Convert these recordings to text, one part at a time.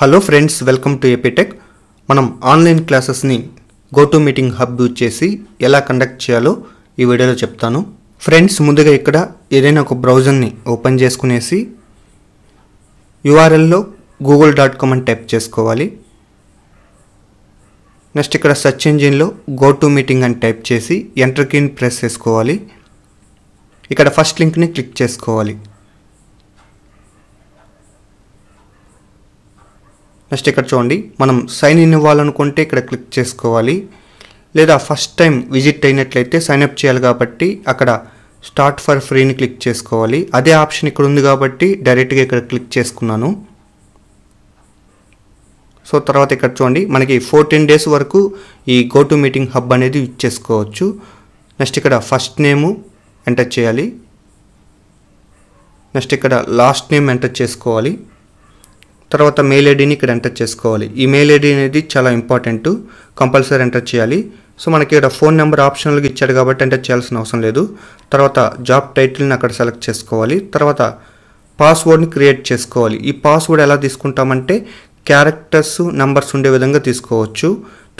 hello friends welcome to AP tech మనం online క్లాసెస్ని GoTo meeting hub use చేసి ఎలా కండక్ట్ చేయాలో ఈ వీడియోలో చెప్తాను ఫ్రెండ్స్ ముందుగా ఇక్కడ ఏదైనా ఒక బ్రౌజర్ని ఓపెన్ చేసుకునేసి యుఆర్ఎల్లో గూగుల్ డాట్ కామ్ అని టైప్ చేసుకోవాలి నెక్స్ట్ ఇక్కడ సర్చ్ ఇంజిన్లో గోటు మీటింగ్ అని టైప్ చేసి ఎంటర్ కీని ప్రెస్ చేసుకోవాలి ఇక్కడ ఫస్ట్ లింక్ని క్లిక్ చేసుకోవాలి నెక్స్ట్ ఇక్కడ చూడండి మనం సైన్ ఇన్ ఇవ్వాలనుకుంటే ఇక్కడ క్లిక్ చేసుకోవాలి లేదా ఫస్ట్ టైం విజిట్ అయినట్లయితే సైన్ అప్ చేయాలి కాబట్టి అక్కడ స్టార్ట్ ఫర్ ఫ్రీని క్లిక్ చేసుకోవాలి అదే ఆప్షన్ ఇక్కడ ఉంది కాబట్టి డైరెక్ట్గా ఇక్కడ క్లిక్ చేసుకున్నాను సో తర్వాత ఇక్కడ చూడండి మనకి ఫోర్టీన్ డేస్ వరకు ఈ గో టు మీటింగ్ హబ్ అనేది యూజ్ చేసుకోవచ్చు నెక్స్ట్ ఇక్కడ ఫస్ట్ నేము ఎంటర్ చేయాలి నెక్స్ట్ ఇక్కడ లాస్ట్ నేమ్ ఎంటర్ చేసుకోవాలి తర్వాత మెయిల్ ఐడిని ఇక్కడ ఎంటర్ చేసుకోవాలి ఈ మెయిల్ ఐడి అనేది చాలా ఇంపార్టెంట్ కంపల్సరీ ఎంటర్ చేయాలి సో మనకి ఇక్కడ ఫోన్ నెంబర్ ఆప్షనల్గా ఇచ్చాడు కాబట్టి ఎంటర్ చేయాల్సిన అవసరం లేదు తర్వాత జాబ్ టైటిల్ని అక్కడ సెలెక్ట్ చేసుకోవాలి తర్వాత పాస్వర్డ్ని క్రియేట్ చేసుకోవాలి ఈ పాస్వర్డ్ ఎలా తీసుకుంటామంటే క్యారెక్టర్స్ నెంబర్స్ ఉండే విధంగా తీసుకోవచ్చు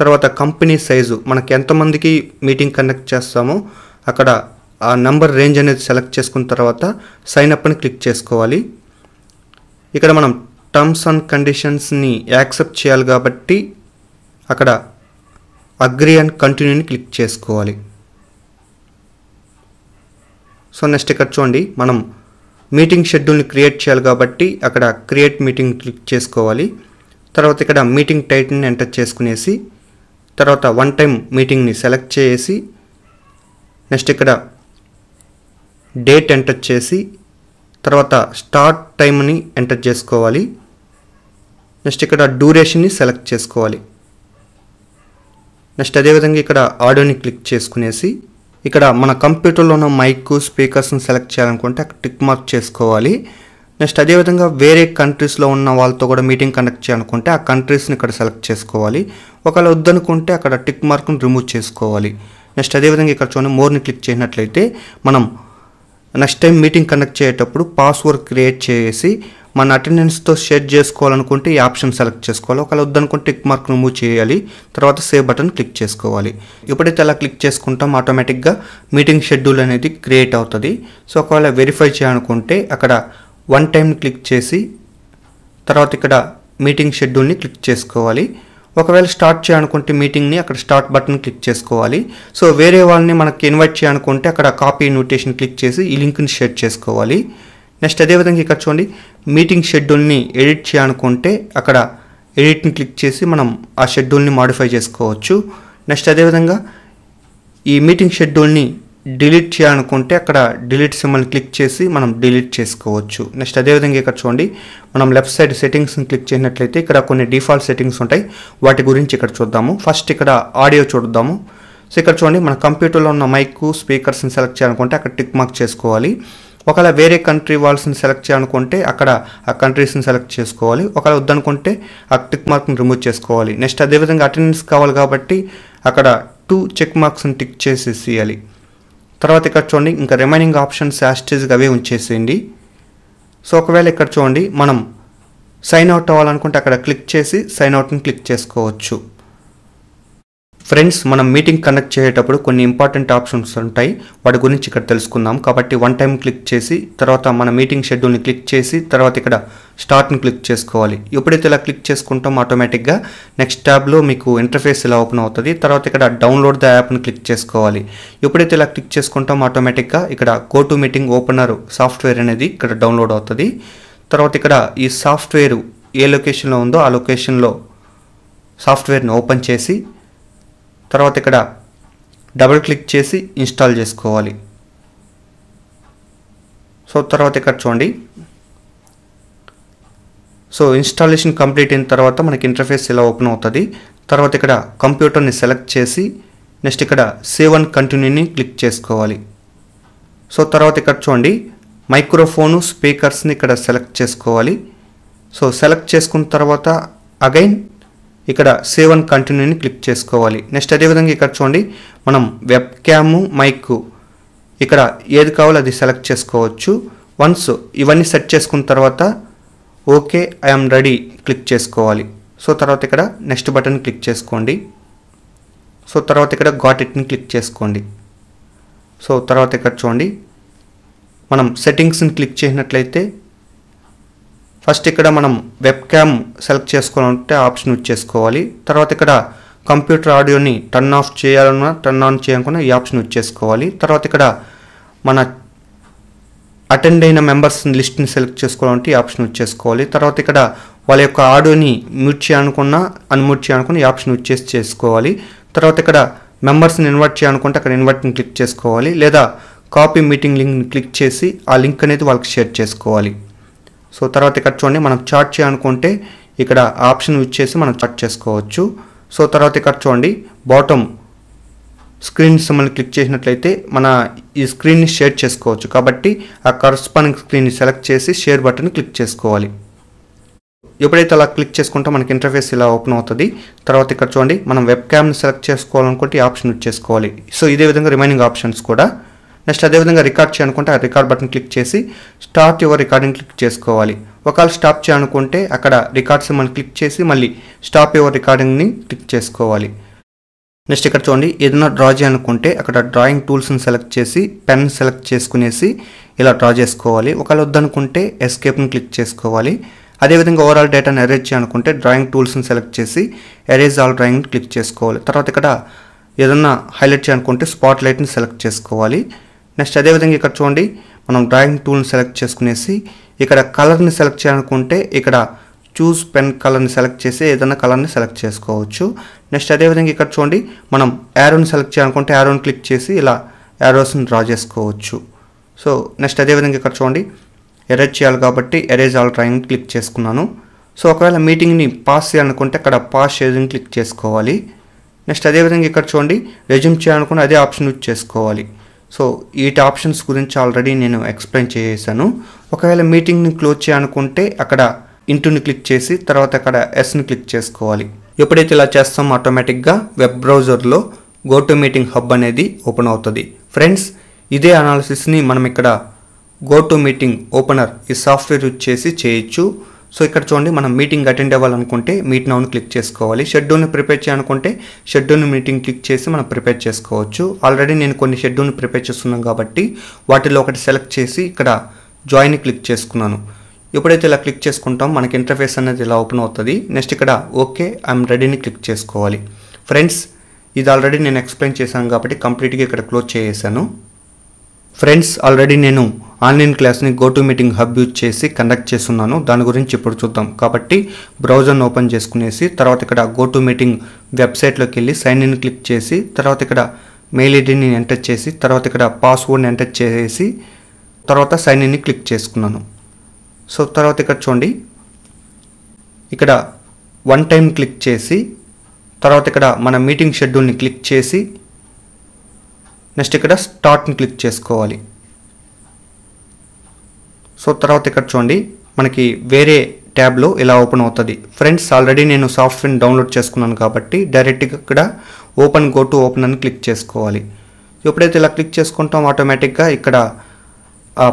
తర్వాత కంపెనీ సైజు మనకి ఎంతమందికి మీటింగ్ కండక్ట్ చేస్తామో అక్కడ ఆ నెంబర్ రేంజ్ అనేది సెలెక్ట్ చేసుకున్న తర్వాత సైన్ అప్ అని క్లిక్ చేసుకోవాలి ఇక్కడ మనం టర్మ్స్ అండ్ కండిషన్స్ని యాక్సెప్ట్ చేయాలి కాబట్టి అక్కడ అగ్రి అండ్ కంటిన్యూని క్లిక్ చేసుకోవాలి సో నెక్స్ట్ ఇక్కడ చూడండి మనం మీటింగ్ షెడ్యూల్ని క్రియేట్ చేయాలి కాబట్టి అక్కడ క్రియేట్ మీటింగ్ క్లిక్ చేసుకోవాలి తర్వాత ఇక్కడ మీటింగ్ టైటిల్ని ఎంటర్ చేసుకునేసి తర్వాత వన్ టైం మీటింగ్ని సెలెక్ట్ చేసి నెక్స్ట్ ఇక్కడ డేట్ ఎంటర్ చేసి తర్వాత స్టార్ట్ టైంని ఎంటర్ చేసుకోవాలి నెక్స్ట్ ఇక్కడ డ్యూరేషన్ని సెలెక్ట్ చేసుకోవాలి నెక్స్ట్ అదేవిధంగా ఇక్కడ ఆడియోని క్లిక్ చేసుకునేసి ఇక్కడ మన కంప్యూటర్లో ఉన్న మైక్ స్పీకర్స్ని సెలెక్ట్ చేయాలనుకుంటే టిక్ మార్క్ చేసుకోవాలి నెక్స్ట్ అదేవిధంగా వేరే కంట్రీస్లో ఉన్న వాళ్ళతో కూడా మీటింగ్ కండక్ట్ చేయాలనుకుంటే ఆ కంట్రీస్ని ఇక్కడ సెలెక్ట్ చేసుకోవాలి ఒకవేళ వద్దనుకుంటే అక్కడ టిక్ మార్క్ని రిమూవ్ చేసుకోవాలి నెక్స్ట్ అదేవిధంగా ఇక్కడ చూడండి మోర్ని క్లిక్ చేసినట్లయితే మనం నెక్స్ట్ టైం మీటింగ్ కండక్ట్ చేసేటప్పుడు పాస్వర్డ్ క్రియేట్ చేసి మన అటెండెన్స్తో షేర్ చేసుకోవాలనుకుంటే ఈ ఆప్షన్ సెలెక్ట్ చేసుకోవాలి ఒకవేళ వద్దనుకుంటే టిక్ మార్క్ మూవ్ చేయాలి తర్వాత సేవ్ బటన్ క్లిక్ చేసుకోవాలి ఎప్పుడైతే అలా క్లిక్ చేసుకుంటాం ఆటోమేటిక్గా మీటింగ్ షెడ్యూల్ అనేది క్రియేట్ అవుతుంది సో ఒకవేళ వెరిఫై చేయాలనుకుంటే అక్కడ వన్ టైం క్లిక్ చేసి తర్వాత ఇక్కడ మీటింగ్ షెడ్యూల్ని క్లిక్ చేసుకోవాలి ఒకవేళ స్టార్ట్ చేయాలనుకుంటే మీటింగ్ని అక్కడ స్టార్ట్ బటన్ క్లిక్ చేసుకోవాలి సో వేరే వాళ్ళని మనకి ఇన్వైట్ చేయాలనుకుంటే అక్కడ కాపీ ఇన్విటేషన్ క్లిక్ చేసి ఈ లింక్ని షేర్ చేసుకోవాలి నెక్స్ట్ అదేవిధంగా ఇక్కడ చూడండి మీటింగ్ షెడ్యూల్ని ఎడిట్ చేయాలనుకుంటే అక్కడ ఎడిట్ని క్లిక్ చేసి మనం ఆ షెడ్యూల్ని మాడిఫై చేసుకోవచ్చు నెక్స్ట్ అదేవిధంగా ఈ మీటింగ్ షెడ్యూల్ని డిలీట్ చేయాలనుకుంటే అక్కడ డిలీట్ సింబల్ క్లిక్ చేసి మనం డిలీట్ చేసుకోవచ్చు నెక్స్ట్ అదేవిధంగా ఇక్కడ చూడండి మనం లెఫ్ట్ సైడ్ సెట్టింగ్స్ని క్లిక్ చేసినట్లయితే ఇక్కడ కొన్ని డిఫాల్ట్ సెట్టింగ్స్ ఉంటాయి వాటి గురించి ఇక్కడ చూద్దాము ఫస్ట్ ఇక్కడ ఆడియో చూద్దాము సో ఇక్కడ చూడండి మన కంప్యూటర్లో ఉన్న మైక్ స్పీకర్స్ని సెలెక్ట్ చేయాలనుకుంటే అక్కడ టిక్ మార్క్ చేసుకోవాలి ఒకవేళ వేరే కంట్రీ వాళ్ళని సెలెక్ట్ చేయాలనుకుంటే అక్కడ ఆ కంట్రీస్ని సెలెక్ట్ చేసుకోవాలి ఒకవేళ వద్దనుకుంటే ఆ టిక్ మార్క్ని రిమూవ్ చేసుకోవాలి నెక్స్ట్ అదేవిధంగా అటెండెన్స్ కావాలి కాబట్టి అక్కడ టూ చెక్ మార్క్స్ని టిక్ చేసేసేయాలి తర్వాత ఇక్కడ చూడండి ఇంకా రిమైనింగ్ ఆప్షన్స్ యాస్టేజ్గా అవే ఉంచేసేయండి సో ఒకవేళ ఇక్కడ చూడండి మనం సైన్ అవుట్ అవ్వాలనుకుంటే అక్కడ క్లిక్ చేసి సైన్ అవుట్ని క్లిక్ చేసుకోవచ్చు ఫ్రెండ్స్ మనం మీటింగ్ కండక్ట్ చేసేటప్పుడు కొన్ని ఇంపార్టెంట్ ఆప్షన్స్ ఉంటాయి వాటి గురించి ఇక్కడ తెలుసుకుందాం కాబట్టి వన్ టైం క్లిక్ చేసి తర్వాత మన మీటింగ్ షెడ్యూల్ని క్లిక్ చేసి తర్వాత ఇక్కడ స్టార్ట్ని క్లిక్ చేసుకోవాలి ఎప్పుడైతే ఇలా క్లిక్ చేసుకుంటాం ఆటోమేటిక్గా నెక్స్ట్ ట్యాబ్లో మీకు ఇంటర్ఫేస్ ఇలా ఓపెన్ అవుతుంది తర్వాత ఇక్కడ డౌన్లోడ్ ద యాప్ని క్లిక్ చేసుకోవాలి ఎప్పుడైతే ఇలా క్లిక్ చేసుకుంటాం ఆటోమేటిక్గా ఇక్కడ go to meeting opener software అనేది ఇక్కడ డౌన్లోడ్ అవుతుంది తర్వాత ఇక్కడ ఈ సాఫ్ట్వేర్ ఏ లొకేషన్లో ఉందో ఆ లొకేషన్లో సాఫ్ట్వేర్ని ఓపెన్ చేసి తర్వాత ఇక్కడ డబుల్ క్లిక్ చేసి ఇన్స్టాల్ చేసుకోవాలి సో తర్వాత ఇక్కడ చూడండి సో ఇన్స్టాలేషన్ కంప్లీట్ అయిన తర్వాత మనకి ఇంటర్ఫేస్ ఇలా ఓపెన్ అవుతుంది తర్వాత ఇక్కడ కంప్యూటర్ని సెలెక్ట్ చేసి నెక్స్ట్ ఇక్కడ సేవ్ అండ్ కంటిన్యూని క్లిక్ చేసుకోవాలి సో తర్వాత ఇక్కడ చూడండి మైక్రోఫోను స్పీకర్స్ని ఇక్కడ సెలెక్ట్ చేసుకోవాలి సో సెలెక్ట్ చేసుకున్న తర్వాత అగైన్ ఇక్కడ సేవ్ అండ్ కంటిన్యూని క్లిక్ చేసుకోవాలి నెక్స్ట్ అదేవిధంగా ఇక్కడ చూడండి మనం వెబ్ క్యాము మైక్ ఇక్కడ ఏది కావాలో అది సెలెక్ట్ చేసుకోవచ్చు వన్స్ ఇవన్నీ సెట్ చేసుకున్న తర్వాత ఓకే ఐఎమ్ రెడీ క్లిక్ చేసుకోవాలి సో తర్వాత ఇక్కడ నెక్స్ట్ బటన్ క్లిక్ చేసుకోండి సో తర్వాత ఇక్కడ గాట్ ఇట్ని క్లిక్ చేసుకోండి సో తర్వాత ఇక్కడ చూడండి మనం సెట్టింగ్స్ని క్లిక్ చేసినట్లయితే ఫస్ట్ ఇక్కడ మనం వెబ్ క్యామ్ సెలెక్ట్ చేసుకోవాలంటే ఆప్షన్ వచ్చేసుకోవాలి తర్వాత ఇక్కడ కంప్యూటర్ ఆడియోని టర్న్ ఆఫ్ చేయాలన్నా టర్న్ ఆన్ చేయాలనుకున్న ఈ ఆప్షన్ వచ్చేసుకోవాలి తర్వాత ఇక్కడ మన అటెండ్ అయిన మెంబర్స్ లిస్ట్ని సెలెక్ట్ చేసుకోవాలంటే ఈ ఆప్షన్ వచ్చేసుకోవాలి తర్వాత ఇక్కడ వాళ్ళ యొక్క ఆడియోని మ్యూట్ చేయాలనుకున్నా అన్మ్యూట్ చేయాలనుకున్న ఈ ఆప్షన్ వచ్చేసి చేసుకోవాలి తర్వాత ఇక్కడ మెంబర్స్ని ఇన్వర్ట్ చేయాలనుకుంటే అక్కడ ఇన్వర్ట్ని క్లిక్ చేసుకోవాలి లేదా కాపీ మీటింగ్ లింక్ని క్లిక్ చేసి ఆ లింక్ అనేది వాళ్ళకి షేర్ చేసుకోవాలి సో తర్వాత ఇక్కడ చూడండి మనం చార్ట్ చేయాలనుకుంటే ఇక్కడ ఆప్షన్ ఇచ్చేసి మనం చార్ట్ చేసుకోవచ్చు సో తర్వాత ఇక్కడ చూడండి బాటమ్ స్క్రీన్ సిమ్మల్ని క్లిక్ చేసినట్లయితే మన ఈ స్క్రీన్ని షేర్ చేసుకోవచ్చు కాబట్టి ఆ కరస్పాండింగ్ స్క్రీన్ని సెలెక్ట్ చేసి షేర్ బటన్ క్లిక్ చేసుకోవాలి ఎప్పుడైతే అలా క్లిక్ చేసుకుంటే మనకి ఇంటర్ఫేస్ ఇలా ఓపెన్ అవుతుంది తర్వాత ఇక్కడ చూడండి మనం వెబ్ క్యామ్ని సెలెక్ట్ చేసుకోవాలనుకుంటే ఆప్షన్ చేసుకోవాలి సో ఇదే విధంగా రిమైనింగ్ ఆప్షన్స్ కూడా నెక్స్ట్ అదేవిధంగా రికార్డ్ చేయాలనుకుంటే ఆ రికార్డ్ బటన్ క్లిక్ చేసి స్టార్ట్ యువర్ రికార్డింగ్ క్లిక్ చేసుకోవాలి ఒకవేళ స్టాప్ చేయాలనుకుంటే అక్కడ రికార్డ్స్ మనం క్లిక్ చేసి మళ్ళీ స్టాప్ యువర్ రికార్డింగ్ని క్లిక్ చేసుకోవాలి నెక్స్ట్ ఇక్కడ చూడండి ఏదైనా డ్రా చేయాలనుకుంటే అక్కడ డ్రాయింగ్ టూల్స్ని సెలెక్ట్ చేసి పెన్ సెలెక్ట్ చేసుకునేసి ఇలా డ్రా చేసుకోవాలి ఒకవేళ వద్దనుకుంటే ఎస్కేప్ని క్లిక్ చేసుకోవాలి అదేవిధంగా ఓవరాల్ డేటాను ఎరేజ్ చేయాలనుకుంటే డ్రాయింగ్ టూల్స్ని సెలెక్ట్ చేసి ఎరేజ్ ఆల్ డ్రాయింగ్ క్లిక్ చేసుకోవాలి తర్వాత ఇక్కడ ఏదన్నా హైలైట్ చేయాలనుకుంటే స్పాట్ లైట్ని సెలెక్ట్ చేసుకోవాలి నెక్స్ట్ అదేవిధంగా ఇక్కడ చూడండి మనం డ్రాయింగ్ టూల్ని సెలెక్ట్ చేసుకునేసి ఇక్కడ కలర్ని సెలెక్ట్ చేయాలనుకుంటే ఇక్కడ చూస్ పెన్ కలర్ని సెలెక్ట్ చేసి ఏదైనా కలర్ని సెలెక్ట్ చేసుకోవచ్చు నెక్స్ట్ అదేవిధంగా ఇక్కడ చూడండి మనం యారోని సెలెక్ట్ చేయాలనుకుంటే యారోని క్లిక్ చేసి ఇలా యారోస్ని డ్రా చేసుకోవచ్చు సో నెక్స్ట్ అదేవిధంగా ఇక్కడ చూడండి ఎరేజ్ చేయాలి కాబట్టి ఎరేజ్ ఆల్ డ్రాయింగ్ క్లిక్ చేసుకున్నాను సో ఒకవేళ మీటింగ్ని పాస్ చేయాలనుకుంటే అక్కడ పాస్ షేరింగ్ క్లిక్ చేసుకోవాలి నెక్స్ట్ అదేవిధంగా ఇక్కడ చూడండి రెజ్యూమ్ చేయాలనుకుంటే అదే ఆప్షన్ యూజ్ చేసుకోవాలి సో వీటి ఆప్షన్స్ గురించి ఆల్రెడీ నేను ఎక్స్ప్లెయిన్ చేశాను ఒకవేళ మీటింగ్ని క్లోజ్ చేయాలనుకుంటే అక్కడ ఇంటుని క్లిక్ చేసి తర్వాత అక్కడ ఎస్ని క్లిక్ చేసుకోవాలి ఎప్పుడైతే ఇలా చేస్తామో ఆటోమేటిక్గా వెబ్ బ్రౌజర్లో గో టు మీటింగ్ హబ్ అనేది ఓపెన్ అవుతుంది ఫ్రెండ్స్ ఇదే అనాలిసిస్ని మనం ఇక్కడ గో టు మీటింగ్ ఓపెనర్ ఈ సాఫ్ట్వేర్ యూజ్ చేసి చేయొచ్చు సో ఇక్కడ చూడండి మనం మీటింగ్ అటెండ్ అవ్వాలనుకుంటే మీట్ నౌను క్లిక్ చేసుకోవాలి షెడ్యూల్ని ప్రిపేర్ చేయాలనుకుంటే షెడ్యూల్ని మీటింగ్ క్లిక్ చేసి మనం ప్రిపేర్ చేసుకోవచ్చు ఆల్రెడీ నేను కొన్ని షెడ్యూల్ని ప్రిపేర్ చేస్తున్నాను కాబట్టి వాటిలో ఒకటి సెలెక్ట్ చేసి ఇక్కడ జాయిన్ క్లిక్ చేసుకున్నాను ఎప్పుడైతే ఇలా క్లిక్ చేసుకుంటాం మనకి ఇంటర్ఫేస్ అనేది ఇలా ఓపెన్ అవుతుంది నెక్స్ట్ ఇక్కడ ఓకే ఐఎమ్ రెడీని క్లిక్ చేసుకోవాలి ఫ్రెండ్స్ ఇది ఆల్రెడీ నేను ఎక్స్ప్లెయిన్ చేశాను కాబట్టి కంప్లీట్గా ఇక్కడ క్లోజ్ చేసేసాను ఫ్రెండ్స్ ఆల్రెడీ నేను ఆన్లైన్ క్లాస్ని గోటు మీటింగ్ హబ్ యూజ్ చేసి కండక్ట్ చేస్తున్నాను దాని గురించి ఇప్పుడు చూద్దాం కాబట్టి బ్రౌజర్ను ఓపెన్ చేసుకునేసి తర్వాత ఇక్కడ గోటు మీటింగ్ వెబ్సైట్లోకి వెళ్ళి సైన్ ఇన్ క్లిక్ చేసి తర్వాత ఇక్కడ మెయిల్ ఐడిని ఎంటర్ చేసి తర్వాత ఇక్కడ పాస్వర్డ్ని ఎంటర్ చేసి తర్వాత సైన్ ఇన్ని క్లిక్ చేసుకున్నాను సో తర్వాత ఇక్కడ చూడండి ఇక్కడ వన్ టైం క్లిక్ చేసి తర్వాత ఇక్కడ మన మీటింగ్ షెడ్యూల్ని క్లిక్ చేసి నెక్స్ట్ ఇక్కడ స్టార్ట్ని క్లిక్ చేసుకోవాలి సో తర్వాత ఇక్కడ చూడండి మనకి వేరే ట్యాబ్లో ఇలా ఓపెన్ అవుతుంది ఫ్రెండ్స్ ఆల్రెడీ నేను సాఫ్ట్వేర్ని డౌన్లోడ్ చేసుకున్నాను కాబట్టి డైరెక్ట్గా ఇక్కడ ఓపెన్ గో టు ఓపెన్ అని క్లిక్ చేసుకోవాలి ఎప్పుడైతే ఇలా క్లిక్ చేసుకుంటాం ఆటోమేటిక్గా ఇక్కడ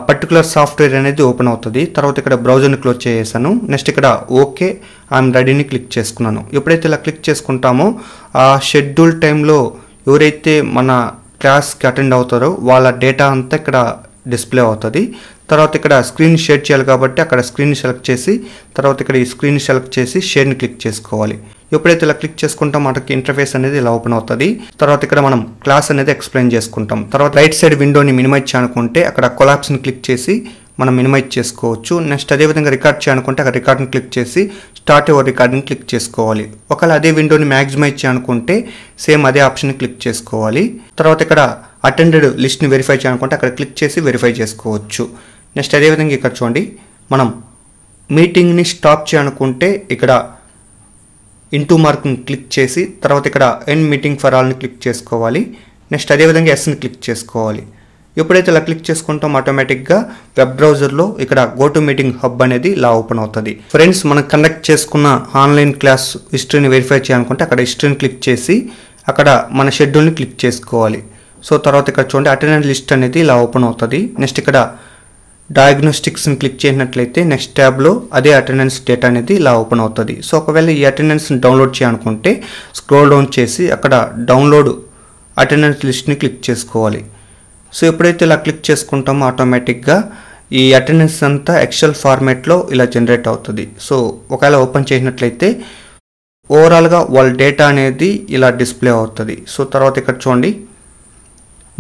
పర్టికులర్ సాఫ్ట్వేర్ అనేది ఓపెన్ అవుతుంది తర్వాత ఇక్కడ బ్రౌజర్ని క్లోజ్ చేసేసాను నెక్స్ట్ ఇక్కడ ఓకే ఐఎమ్ రెడీని క్లిక్ చేసుకున్నాను ఎప్పుడైతే ఇలా క్లిక్ చేసుకుంటామో ఆ షెడ్యూల్ టైంలో ఎవరైతే మన క్లాస్కి అటెండ్ అవుతారో వాళ్ళ డేటా అంతా ఇక్కడ డిస్ప్లే అవుతుంది తర్వాత ఇక్కడ స్క్రీన్ షేర్ చేయాలి కాబట్టి అక్కడ స్క్రీన్ సెలెక్ట్ చేసి తర్వాత ఇక్కడ ఈ స్క్రీన్ సెలెక్ట్ చేసి షేర్ని క్లిక్ చేసుకోవాలి ఎప్పుడైతే ఇలా క్లిక్ చేసుకుంటాం మనకి ఇంటర్ఫేస్ అనేది ఇలా ఓపెన్ అవుతుంది తర్వాత ఇక్కడ మనం క్లాస్ అనేది ఎక్స్ప్లెయిన్ చేసుకుంటాం తర్వాత రైట్ సైడ్ విండోని మినిమైజ్ చేయనుకుంటే అక్కడ కొలాప్స్ని క్లిక్ చేసి మనం మినిమైజ్ చేసుకోవచ్చు నెక్స్ట్ అదేవిధంగా రికార్డ్ చేయాలనుకుంటే అక్కడ రికార్డ్ని క్లిక్ చేసి స్టార్ట్ యువర్ రికార్డ్ని క్లిక్ చేసుకోవాలి ఒకవేళ అదే విండోని మ్యాక్సిమైజ్ చేయాలనుకుంటే సేమ్ అదే ఆప్షన్ని క్లిక్ చేసుకోవాలి తర్వాత ఇక్కడ అటెండెడ్ లిస్ట్ని వెరిఫై చేయాలనుకుంటే అక్కడ క్లిక్ చేసి వెరిఫై చేసుకోవచ్చు నెక్స్ట్ అదేవిధంగా ఇక్కడ చూడండి మనం మీటింగ్ని స్టాప్ చేయాలనుకుంటే ఇక్కడ ఇంటూ మార్క్ని క్లిక్ చేసి తర్వాత ఇక్కడ ఎన్ మీటింగ్ ఫర్ ఆల్ని క్లిక్ చేసుకోవాలి నెక్స్ట్ అదేవిధంగా ఎస్ని క్లిక్ చేసుకోవాలి ఎప్పుడైతే ఇలా క్లిక్ చేసుకుంటాం ఆటోమేటిక్గా వెబ్ బ్రౌజర్లో ఇక్కడ గో టు మీటింగ్ హబ్ అనేది ఇలా ఓపెన్ అవుతుంది ఫ్రెండ్స్ మనం కండక్ట్ చేసుకున్న ఆన్లైన్ క్లాస్ హిస్టరీని వెరిఫై చేయాలనుకుంటే అక్కడ హిస్టరీని క్లిక్ చేసి అక్కడ మన షెడ్యూల్ని క్లిక్ చేసుకోవాలి సో తర్వాత ఇక్కడ చూడండి అటెండెంట్ లిస్ట్ అనేది ఇలా ఓపెన్ అవుతుంది నెక్స్ట్ ఇక్కడ డయాగ్నోస్టిక్స్ని క్లిక్ చేసినట్లయితే నెక్స్ట్ ట్యాబ్లో అదే అటెండెన్స్ డేటా అనేది ఇలా ఓపెన్ అవుతుంది సో ఒకవేళ ఈ అటెండెన్స్ని డౌన్లోడ్ చేయాలనుకుంటే స్క్రోల్ డౌన్ చేసి అక్కడ డౌన్లోడ్ అటెండెన్స్ లిస్ట్ని క్లిక్ చేసుకోవాలి సో ఎప్పుడైతే ఇలా క్లిక్ చేసుకుంటామో ఆటోమేటిక్గా ఈ అటెండెన్స్ అంతా ఎక్సెల్ ఫార్మేట్లో ఇలా జనరేట్ అవుతుంది సో ఒకవేళ ఓపెన్ చేసినట్లయితే ఓవరాల్గా వాళ్ళ డేటా అనేది ఇలా డిస్ప్లే అవుతుంది సో తర్వాత ఇక్కడ చూడండి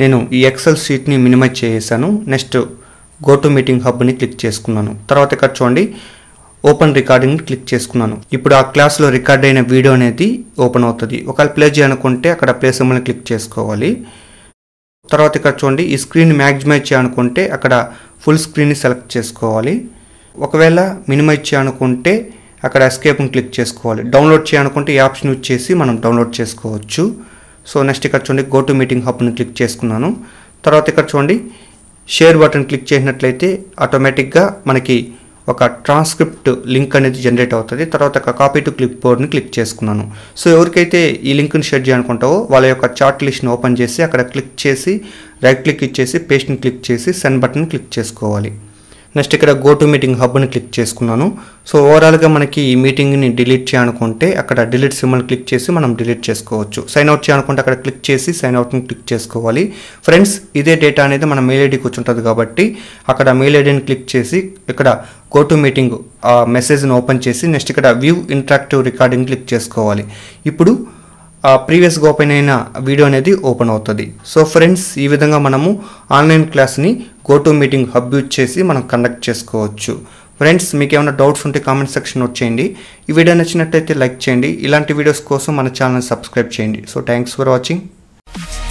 నేను ఈ ఎక్సెల్ షీట్ని మినిమైజ్ చేసేసాను నెక్స్ట్ గో టు మీటింగ్ హబ్ని క్లిక్ చేసుకున్నాను తర్వాత ఇక్కడ చూడండి ఓపెన్ రికార్డింగ్ని క్లిక్ చేసుకున్నాను ఇప్పుడు ఆ క్లాస్లో రికార్డ్ అయిన వీడియో అనేది ఓపెన్ అవుతుంది ఒకవేళ ప్లే చేయాలనుకుంటే అక్కడ ప్లే సింబల్ని క్లిక్ చేసుకోవాలి తర్వాత ఇక్కడ చూడండి ఈ స్క్రీన్ మ్యాక్సిమైజ్ చేయాలనుకుంటే అక్కడ ఫుల్ స్క్రీన్ని సెలెక్ట్ చేసుకోవాలి ఒకవేళ మినిమైజ్ చేయాలనుకుంటే అక్కడ ఎస్కేప్ని క్లిక్ చేసుకోవాలి డౌన్లోడ్ చేయాలనుకుంటే ఈ ఆప్షన్ యూజ్ చేసి మనం డౌన్లోడ్ చేసుకోవచ్చు సో నెక్స్ట్ ఇక్కడ చూడండి గో టు మీటింగ్ హబ్ను క్లిక్ చేసుకున్నాను తర్వాత ఇక్కడ చూడండి షేర్ బటన్ క్లిక్ చేసినట్లయితే ఆటోమేటిక్గా మనకి ఒక ట్రాన్స్క్రిప్ట్ లింక్ అనేది జనరేట్ అవుతుంది తర్వాత ఒక కాపీ టు క్లిప్ బోర్డ్ని క్లిక్ చేసుకున్నాను సో ఎవరికైతే ఈ లింక్ని షేర్ చేయాలనుకుంటావో వాళ్ళ యొక్క చార్ట్ లిస్ట్ని ఓపెన్ చేసి అక్కడ క్లిక్ చేసి రైట్ క్లిక్ ఇచ్చేసి పేస్ట్ని క్లిక్ చేసి సెండ్ బటన్ క్లిక్ చేసుకోవాలి నెక్స్ట్ ఇక్కడ గో టు మీటింగ్ హబ్ని క్లిక్ చేసుకున్నాను సో ఓవరాల్గా మనకి ఈ మీటింగ్ని డిలీట్ చేయాలనుకుంటే అక్కడ డిలీట్ సిమ్మల్ని క్లిక్ చేసి మనం డిలీట్ చేసుకోవచ్చు సైన్ అవుట్ చేయాలనుకుంటే అక్కడ క్లిక్ చేసి సైన్ అవుట్ని క్లిక్ చేసుకోవాలి ఫ్రెండ్స్ ఇదే డేటా అనేది మన మెయిల్ ఐడికి వచ్చి ఉంటుంది కాబట్టి అక్కడ మెయిల్ ఐడిని క్లిక్ చేసి ఇక్కడ గో టు మీటింగ్ మెసేజ్ని ఓపెన్ చేసి నెక్స్ట్ ఇక్కడ వ్యూ ఇంటరాక్టివ్ రికార్డింగ్ క్లిక్ చేసుకోవాలి ఇప్పుడు ప్రీవియస్గా ఓపెన్ అయిన వీడియో అనేది ఓపెన్ అవుతుంది సో ఫ్రెండ్స్ ఈ విధంగా మనము ఆన్లైన్ క్లాస్ని గోటు మీటింగ్ హబ్ యూజ్ చేసి మనం కండక్ట్ చేసుకోవచ్చు ఫ్రెండ్స్ మీకు ఏమైనా డౌట్స్ ఉంటే కామెంట్ సెక్షన్ వచ్చేయండి ఈ వీడియో నచ్చినట్టయితే లైక్ చేయండి ఇలాంటి వీడియోస్ కోసం మన ఛానల్ సబ్స్క్రైబ్ చేయండి సో థ్యాంక్స్ ఫర్ వాచింగ్